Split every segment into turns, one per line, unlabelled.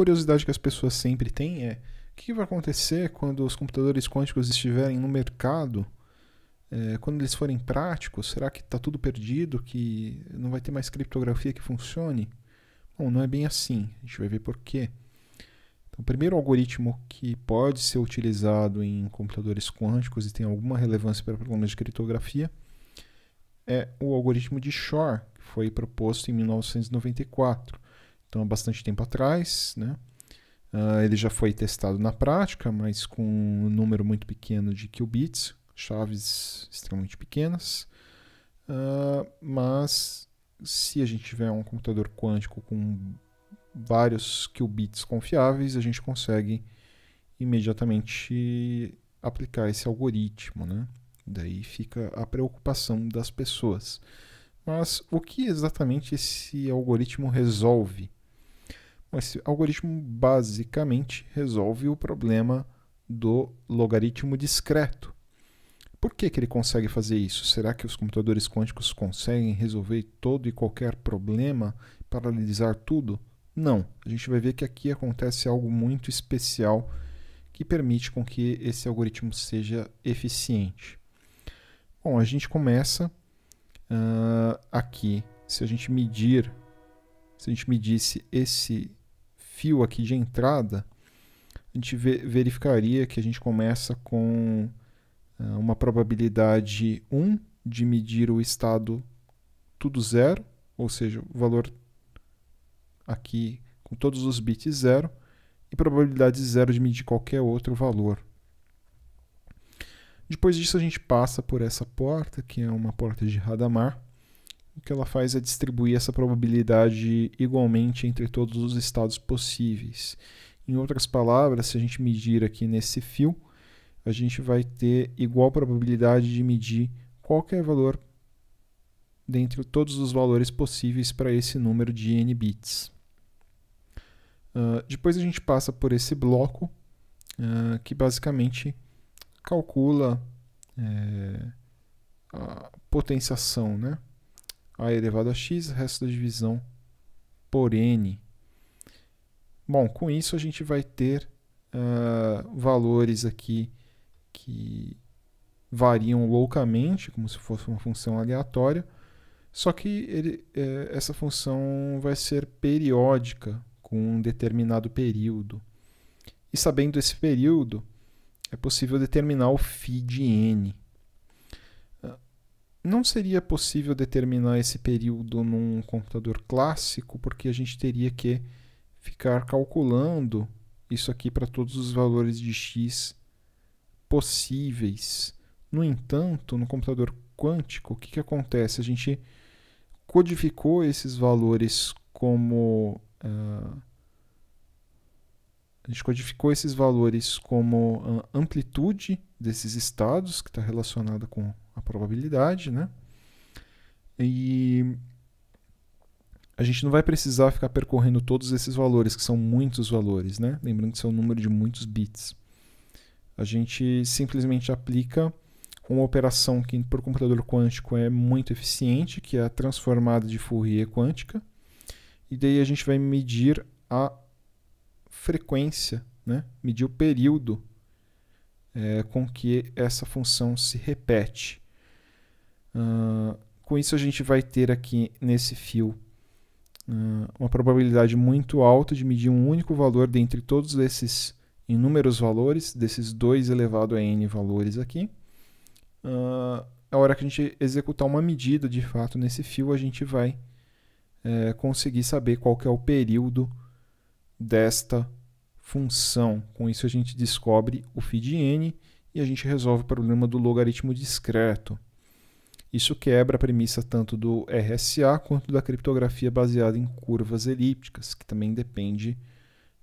curiosidade que as pessoas sempre têm é o que vai acontecer quando os computadores quânticos estiverem no mercado? É, quando eles forem práticos, será que está tudo perdido? Que não vai ter mais criptografia que funcione? Bom, não é bem assim. A gente vai ver por quê. Então, o primeiro algoritmo que pode ser utilizado em computadores quânticos e tem alguma relevância para problemas de criptografia é o algoritmo de Shor, que foi proposto em 1994 então há bastante tempo atrás, né? Uh, ele já foi testado na prática, mas com um número muito pequeno de qubits, chaves extremamente pequenas. Uh, mas se a gente tiver um computador quântico com vários qubits confiáveis, a gente consegue imediatamente aplicar esse algoritmo, né? Daí fica a preocupação das pessoas. Mas o que exatamente esse algoritmo resolve? Esse algoritmo basicamente resolve o problema do logaritmo discreto. Por que, que ele consegue fazer isso? Será que os computadores quânticos conseguem resolver todo e qualquer problema, paralisar tudo? Não. A gente vai ver que aqui acontece algo muito especial que permite com que esse algoritmo seja eficiente. Bom, a gente começa uh, aqui. Se a gente medir, se a gente medisse esse fio aqui de entrada, a gente verificaria que a gente começa com ah, uma probabilidade 1 de medir o estado tudo zero, ou seja, o valor aqui com todos os bits zero, e probabilidade zero de medir qualquer outro valor. Depois disso a gente passa por essa porta, que é uma porta de Radamar, o que ela faz é distribuir essa probabilidade igualmente entre todos os estados possíveis. Em outras palavras, se a gente medir aqui nesse fio, a gente vai ter igual probabilidade de medir qualquer valor dentre todos os valores possíveis para esse número de n bits. Uh, depois a gente passa por esse bloco, uh, que basicamente calcula é, a potenciação, né? a elevado a x, resto da divisão por n. Bom, com isso a gente vai ter uh, valores aqui que variam loucamente, como se fosse uma função aleatória, só que ele, é, essa função vai ser periódica com um determinado período. E sabendo esse período, é possível determinar o φ de n não seria possível determinar esse período num computador clássico, porque a gente teria que ficar calculando isso aqui para todos os valores de x possíveis. No entanto, no computador quântico, o que, que acontece? A gente codificou esses valores como. Uh, a gente codificou esses valores como ah, amplitude desses estados, que está relacionada com a probabilidade, né? E a gente não vai precisar ficar percorrendo todos esses valores, que são muitos valores, né? Lembrando que são um número de muitos bits. A gente simplesmente aplica uma operação que para o computador quântico é muito eficiente, que é a transformada de Fourier quântica, e daí a gente vai medir a frequência, né? medir o período é, com que essa função se repete com isso, a gente vai ter aqui nesse fio uh, uma probabilidade muito alta de medir um único valor dentre todos esses inúmeros valores, desses 2 elevado a n valores aqui. Uh, a é hora que a gente executar uma medida de fato nesse fio, a gente vai é, conseguir saber qual que é o período desta função. Com isso a gente descobre o phi de n e a gente resolve o problema do logaritmo discreto. Isso quebra a premissa tanto do RSA quanto da criptografia baseada em curvas elípticas, que também depende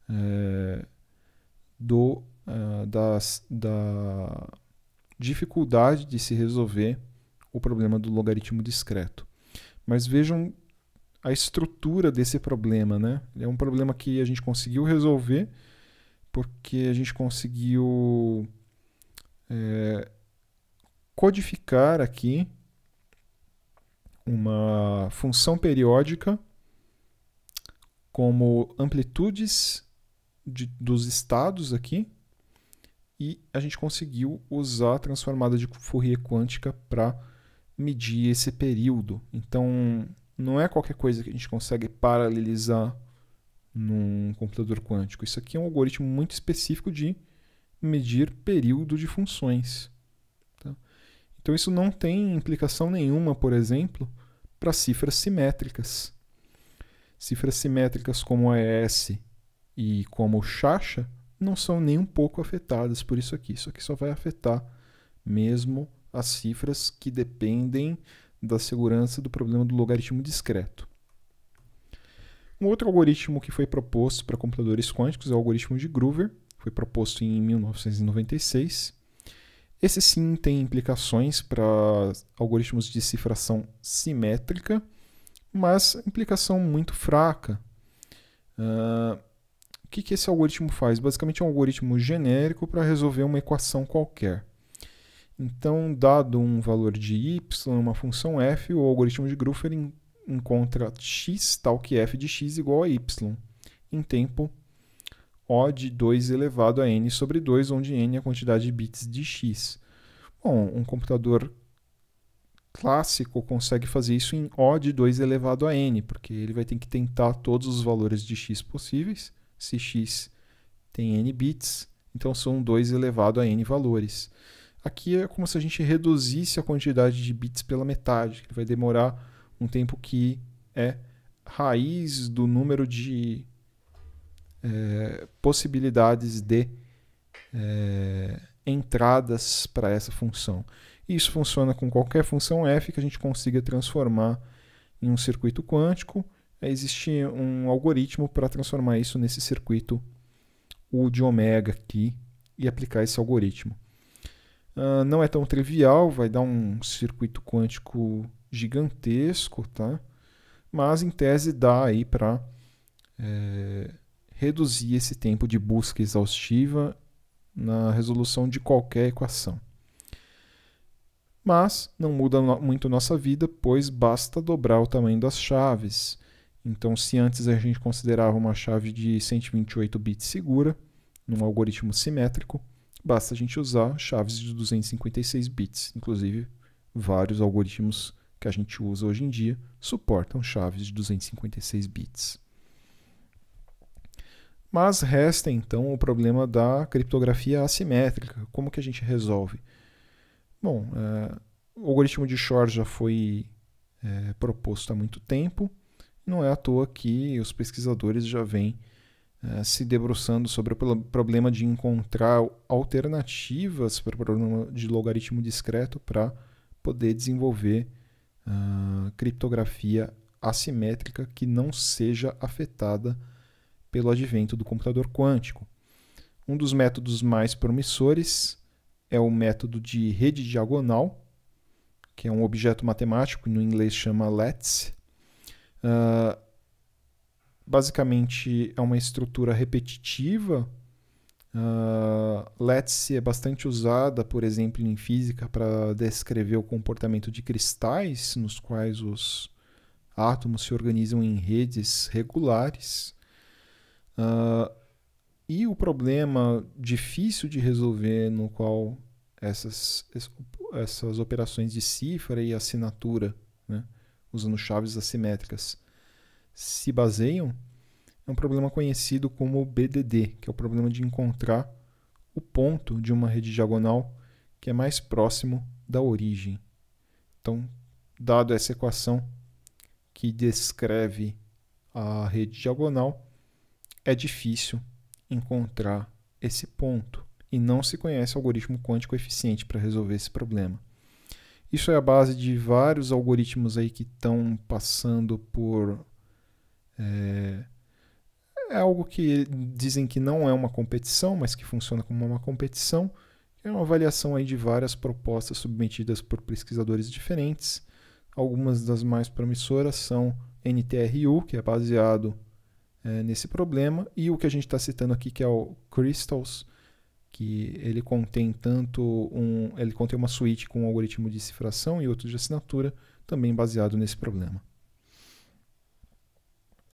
é, do, ah, das, da dificuldade de se resolver o problema do logaritmo discreto. Mas vejam a estrutura desse problema. Né? É um problema que a gente conseguiu resolver porque a gente conseguiu é, codificar aqui uma função periódica como amplitudes de, dos estados aqui e a gente conseguiu usar a transformada de Fourier quântica para medir esse período. Então, não é qualquer coisa que a gente consegue paralelizar num computador quântico. Isso aqui é um algoritmo muito específico de medir período de funções. Então isso não tem implicação nenhuma, por exemplo, para cifras simétricas. Cifras simétricas como a ES e como o Chacha não são nem um pouco afetadas por isso aqui. Isso aqui só vai afetar mesmo as cifras que dependem da segurança do problema do logaritmo discreto. Um outro algoritmo que foi proposto para computadores quânticos é o algoritmo de Groover, foi proposto em 1996. Esse sim tem implicações para algoritmos de cifração simétrica, mas implicação muito fraca. Uh, o que, que esse algoritmo faz? Basicamente é um algoritmo genérico para resolver uma equação qualquer. Então, dado um valor de y, uma função f, o algoritmo de Gruffer encontra x tal que f de x igual a y em tempo o de 2 elevado a n sobre 2, onde n é a quantidade de bits de x. Bom, um computador clássico consegue fazer isso em O de 2 elevado a n, porque ele vai ter que tentar todos os valores de x possíveis, se x tem n bits, então são 2 elevado a n valores. Aqui é como se a gente reduzisse a quantidade de bits pela metade, ele vai demorar um tempo que é raiz do número de é, possibilidades de é, entradas para essa função. Isso funciona com qualquer função f que a gente consiga transformar em um circuito quântico. É, existe um algoritmo para transformar isso nesse circuito U de ômega aqui e aplicar esse algoritmo. Uh, não é tão trivial, vai dar um circuito quântico gigantesco, tá? mas em tese dá aí para é, reduzir esse tempo de busca exaustiva na resolução de qualquer equação. Mas não muda muito nossa vida, pois basta dobrar o tamanho das chaves. Então, se antes a gente considerava uma chave de 128 bits segura, num algoritmo simétrico, basta a gente usar chaves de 256 bits. Inclusive, vários algoritmos que a gente usa hoje em dia suportam chaves de 256 bits. Mas resta então o problema da criptografia assimétrica. Como que a gente resolve? Bom, é, o algoritmo de Shor já foi é, proposto há muito tempo. Não é à toa que os pesquisadores já vêm é, se debruçando sobre o problema de encontrar alternativas para o problema de logaritmo discreto para poder desenvolver uh, criptografia assimétrica que não seja afetada pelo advento do computador quântico. Um dos métodos mais promissores é o método de rede diagonal, que é um objeto matemático, no inglês chama LETS. Uh, basicamente é uma estrutura repetitiva. Uh, LETS é bastante usada, por exemplo, em física para descrever o comportamento de cristais, nos quais os átomos se organizam em redes regulares. Uh, e o problema difícil de resolver no qual essas, essas operações de cifra e assinatura, né, usando chaves assimétricas, se baseiam, é um problema conhecido como BDD, que é o problema de encontrar o ponto de uma rede diagonal que é mais próximo da origem. Então, dado essa equação que descreve a rede diagonal, é difícil encontrar esse ponto e não se conhece algoritmo quântico eficiente para resolver esse problema. Isso é a base de vários algoritmos aí que estão passando por. É, é, algo que dizem que não é uma competição, mas que funciona como uma competição. É uma avaliação aí de várias propostas submetidas por pesquisadores diferentes. Algumas das mais promissoras são NTRU, que é baseado é, nesse problema. E o que a gente está citando aqui, que é o Crystals, que ele contém tanto um, ele contém uma suíte com um algoritmo de cifração e outro de assinatura, também baseado nesse problema.